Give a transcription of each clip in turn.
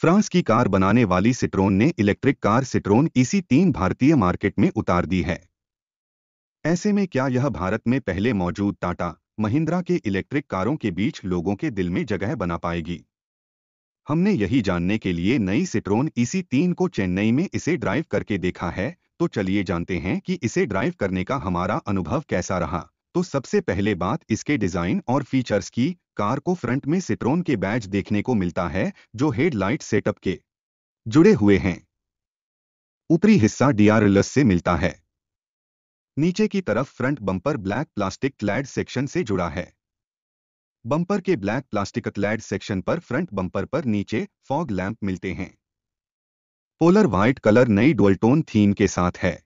France की car बनाने वाली सिट्रोन ने इलेक्ट्रिक कार सिट्रोन इसी तीन भारतीय मार्केट में उतार दी है ऐसे में क्या यह भारत में पहले मौजूद टाटा महिंद्रा के इलेक्ट्रिक कारों के बीच लोगों के दिल में जगह बना पाएगी हमने यही जानने के लिए नई सिट्रोन इसी तीन को चेन्नई में इसे ड्राइव करके देखा है तो चलिए जानते हैं कि इसे ड्राइव करने का हमारा अनुभव कैसा रहा तो सबसे पहले बात इसके डिजाइन और फीचर्स की कार को फ्रंट में सिट्रोन के बैज देखने को मिलता है जो हेडलाइट सेटअप के जुड़े हुए हैं ऊपरी हिस्सा डीआरएलएस से मिलता है नीचे की तरफ front bumper black plastic clad section से जुड़ा है बम्पर के ब्लैक प्लास्टिक क्लैड सेक्शन पर फ्रंट बम्पर पर नीचे फॉग लैंप मिलते हैं पोलर व्हाइट कलर नई डोल्टोन थीम के साथ है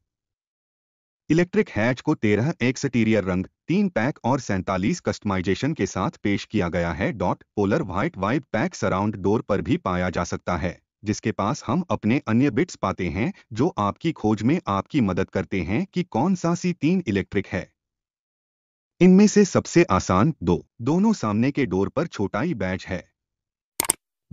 इलेक्ट्रिक हैच को 13 एक्सटीरियर रंग तीन पैक और सैंतालीस कस्टमाइजेशन के साथ पेश किया गया है dot polar white white pack surround door पर भी पाया जा सकता है जिसके पास हम अपने अन्य बिट्स पाते हैं जो आपकी खोज में आपकी मदद करते हैं कि कौन सा सी तीन इलेक्ट्रिक है इनमें से सबसे आसान दो दोनों सामने के डोर पर छोटाई बैच है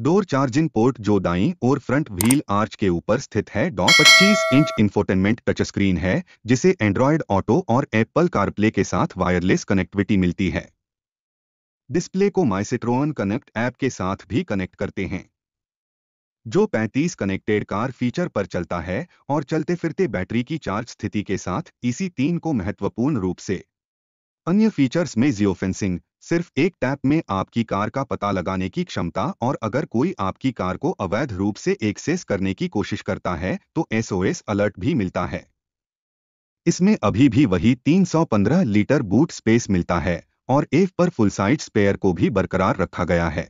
डोर चार्जिंग पोर्ट जो दाईं और फ्रंट व्हील आर्च के ऊपर स्थित है डॉ पच्चीस इंच इन्फोटेनमेंट टच स्क्रीन है जिसे एंड्रॉयड ऑटो और एप्पल कारप्ले के साथ वायरलेस कनेक्टिविटी मिलती है डिस्प्ले को माइसिट्रोन कनेक्ट ऐप के साथ भी कनेक्ट करते हैं जो 35 कनेक्टेड कार फीचर पर चलता है और चलते फिरते बैटरी की चार्ज स्थिति के साथ इसी तीन को महत्वपूर्ण रूप से अन्य फीचर्स में जियो फेंसिंग सिर्फ एक टैप में आपकी कार का पता लगाने की क्षमता और अगर कोई आपकी कार को अवैध रूप से एक्सेस करने की कोशिश करता है तो एसओएस अलर्ट भी मिलता है इसमें अभी भी वही 315 लीटर बूट स्पेस मिलता है और एफ पर फुल साइड स्पेयर को भी बरकरार रखा गया है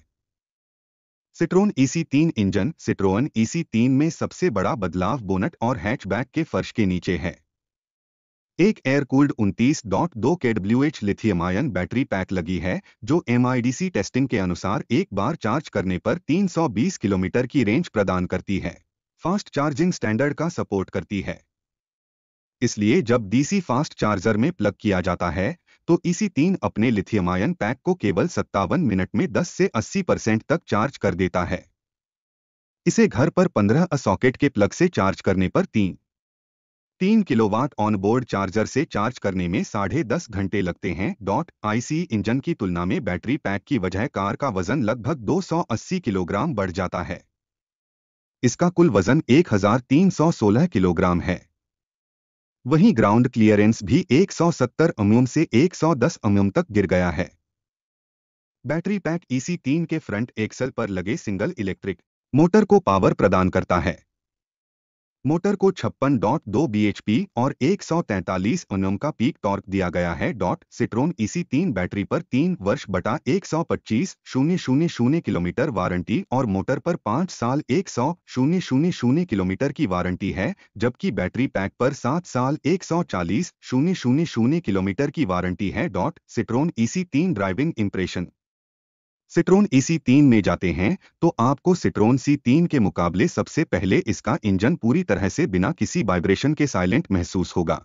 सिट्रोन ईसी e तीन इंजन सिट्रोन ईसी e तीन में सबसे बड़ा बदलाव बोनट और हैचबैक के फर्श के नीचे है एक एयर कूल्ड उनतीस डॉट दो K W H lithium ion battery pack लगी है जो एमआईडीसी टेस्टिंग के अनुसार एक बार चार्ज करने पर 320 किलोमीटर की रेंज प्रदान करती है फास्ट चार्जिंग स्टैंडर्ड का सपोर्ट करती है इसलिए जब डीसी फास्ट चार्जर में प्लग किया जाता है तो इसी तीन अपने लिथियम आयन पैक को केवल सत्तावन मिनट में 10 से 80 परसेंट तक चार्ज कर देता है इसे घर पर 15 सॉकेट के प्लग से चार्ज करने पर तीन तीन किलोवाट ऑनबोर्ड चार्जर से चार्ज करने में साढ़े दस घंटे लगते हैं डॉट आईसी इंजन की तुलना में बैटरी पैक की वजह कार का वजन लगभग 280 किलोग्राम बढ़ जाता है इसका कुल वजन 1316 किलोग्राम है वहीं ग्राउंड क्लियरेंस भी 170 अम्यूम से 110 अम्यूम तक गिर गया है बैटरी पैक ईसी तीन के फ्रंट एक्सल पर लगे सिंगल इलेक्ट्रिक मोटर को पावर प्रदान करता है मोटर को छप्पन डॉट दो बी और 143 ओनम का पीक टॉर्क दिया गया है डॉट सिट्रोन इसी e तीन बैटरी पर तीन वर्ष बटा एक सौ पच्चीस शून्य शून्य शून्य किलोमीटर वारंटी और मोटर पर पाँच साल एक सौ शून्य शून्य शून्य किलोमीटर की वारंटी है जबकि बैटरी पैक पर सात साल एक सौ चालीस शून्य शून्य शून्य किलोमीटर की वारंटी है डॉट सिट्रोन इसी e तीन driving impression Citroen C e तीन में जाते हैं तो आपको सिट्रोन सी तीन के मुकाबले सबसे पहले इसका इंजन पूरी तरह से बिना किसी वाइब्रेशन के साइलेंट महसूस होगा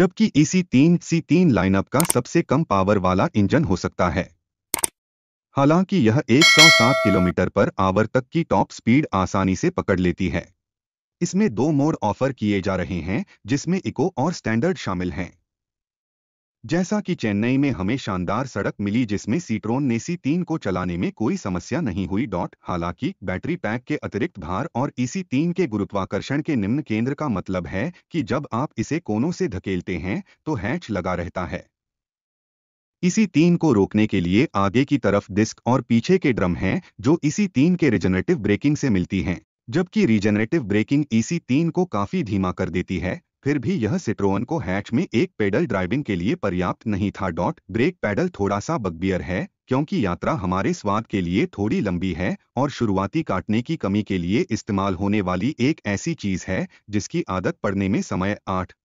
जबकि सी e तीन सी तीन लाइनअप का सबसे कम पावर वाला इंजन हो सकता है हालांकि यह 107 किलोमीटर पर आवर तक की टॉप स्पीड आसानी से पकड़ लेती है इसमें दो मोड ऑफर किए जा रहे हैं जिसमें इको और स्टैंडर्ड शामिल हैं जैसा कि चेन्नई में हमें शानदार सड़क मिली जिसमें सीट्रोन ने तीन को चलाने में कोई समस्या नहीं हुई डॉट हालांकि बैटरी पैक के अतिरिक्त भार और इसी e तीन के गुरुत्वाकर्षण के निम्न केंद्र का मतलब है कि जब आप इसे कोनों से धकेलते हैं तो हैच लगा रहता है इसी e तीन को रोकने के लिए आगे की तरफ डिस्क और पीछे के ड्रम हैं जो इसी e तीन के रिजनरेटिव ब्रेकिंग से मिलती हैं जबकि रिजनरेटिव ब्रेकिंग इसी तीन को काफी धीमा कर देती है फिर भी यह सिट्रोन को हैच में एक पेडल ड्राइविंग के लिए पर्याप्त नहीं था डॉट ब्रेक पैडल थोड़ा सा बगबियर है क्योंकि यात्रा हमारे स्वाद के लिए थोड़ी लंबी है और शुरुआती काटने की कमी के लिए इस्तेमाल होने वाली एक ऐसी चीज है जिसकी आदत पड़ने में समय आठ